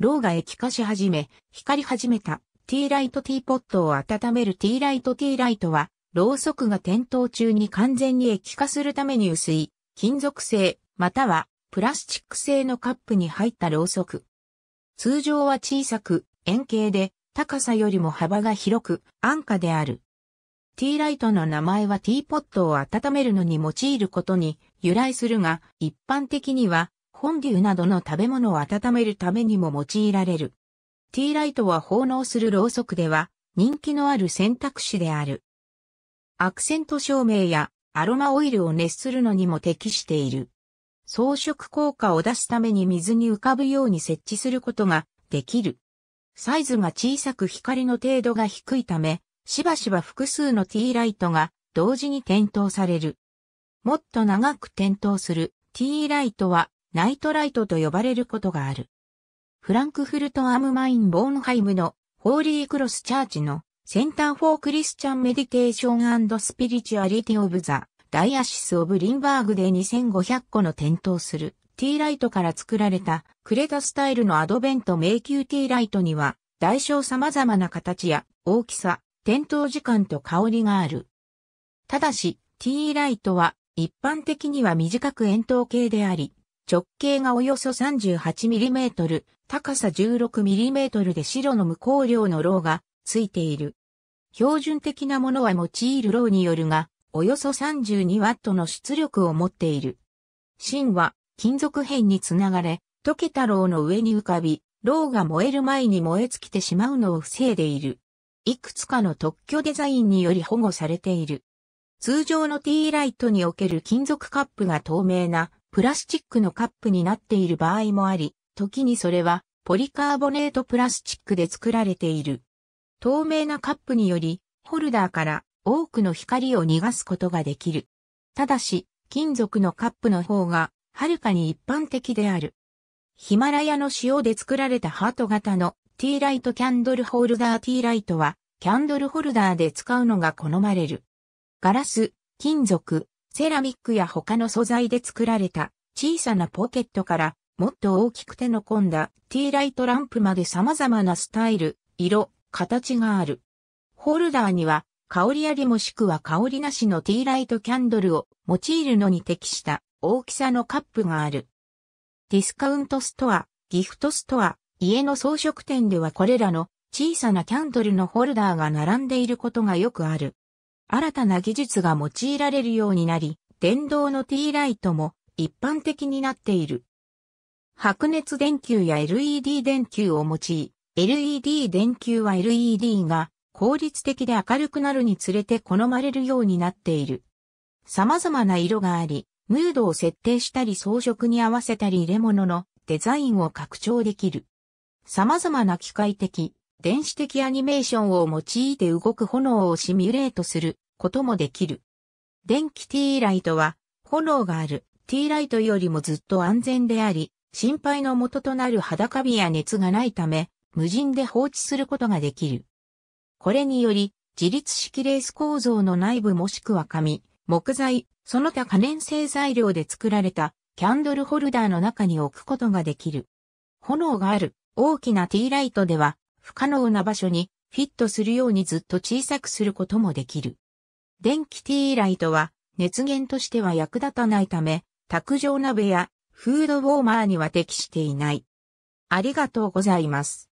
ローが液化し始め、光り始めた。ティーライトティーポットを温めるティーライトティーライトは、ろうそくが点灯中に完全に液化するために薄い、金属製、またはプラスチック製のカップに入ったろうそく。通常は小さく、円形で、高さよりも幅が広く、安価である。ティーライトの名前はティーポットを温めるのに用いることに由来するが、一般的にはフォンデュなどの食べ物を温めるためにも用いられる。ティーライトは奉納するろうそくでは人気のある選択肢である。アクセント照明やアロマオイルを熱するのにも適している。装飾効果を出すために水に浮かぶように設置することができる。サイズが小さく光の程度が低いため、しばしば複数のティーライトが同時に点灯される。もっと長く点灯するティーライトはナイトライトと呼ばれることがある。フランクフルト・アムマイン・ボーンハイムのホーリー・クロス・チャーチのセンター・フォー・クリスチャン・メディテーションスピリチュアリティ・オブ・ザ・ダイアシス・オブ・リンバーグで2500個の点灯するティーライトから作られたクレタスタイルのアドベント迷宮ティーライトには大小様々な形や大きさ、点灯時間と香りがある。ただし、ティーライトは一般的には短く円筒形であり、直径がおよそ 38mm、高さ 16mm で白の無香料のローがついている。標準的なものは用いるローによるが、およそ 32W の出力を持っている。芯は金属片につながれ、溶けたロウの上に浮かび、ローが燃える前に燃え尽きてしまうのを防いでいる。いくつかの特許デザインにより保護されている。通常の T ライトにおける金属カップが透明なプラスチックのカップになっている場合もあり、時にそれはポリカーボネートプラスチックで作られている。透明なカップにより、ホルダーから多くの光を逃がすことができる。ただし、金属のカップの方が、はるかに一般的である。ヒマラヤの塩で作られたハート型のティーライトキャンドルホルダーティーライトは、キャンドルホルダーで使うのが好まれる。ガラス、金属、セラミックや他の素材で作られた小さなポケットからもっと大きく手の込んだティーライトランプまで様々なスタイル、色、形がある。ホルダーには香りありもしくは香りなしのティーライトキャンドルを用いるのに適した大きさのカップがある。ディスカウントストア、ギフトストア、家の装飾店ではこれらの小さなキャンドルのホルダーが並んでいることがよくある。新たな技術が用いられるようになり、電動の T ライトも一般的になっている。白熱電球や LED 電球を用い、LED 電球は LED が効率的で明るくなるにつれて好まれるようになっている。様々な色があり、ムードを設定したり装飾に合わせたり入れ物のデザインを拡張できる。様々な機械的、電子的アニメーションを用いて動く炎をシミュレートすることもできる。電気 T ライトは、炎がある T ライトよりもずっと安全であり、心配の元となる肌カビや熱がないため、無人で放置することができる。これにより、自立式レース構造の内部もしくは紙、木材、その他可燃性材料で作られたキャンドルホルダーの中に置くことができる。炎がある大きな T ライトでは不可能な場所にフィットするようにずっと小さくすることもできる。電気 T ライトは熱源としては役立たないため、卓上鍋やフードウォーマーには適していない。ありがとうございます。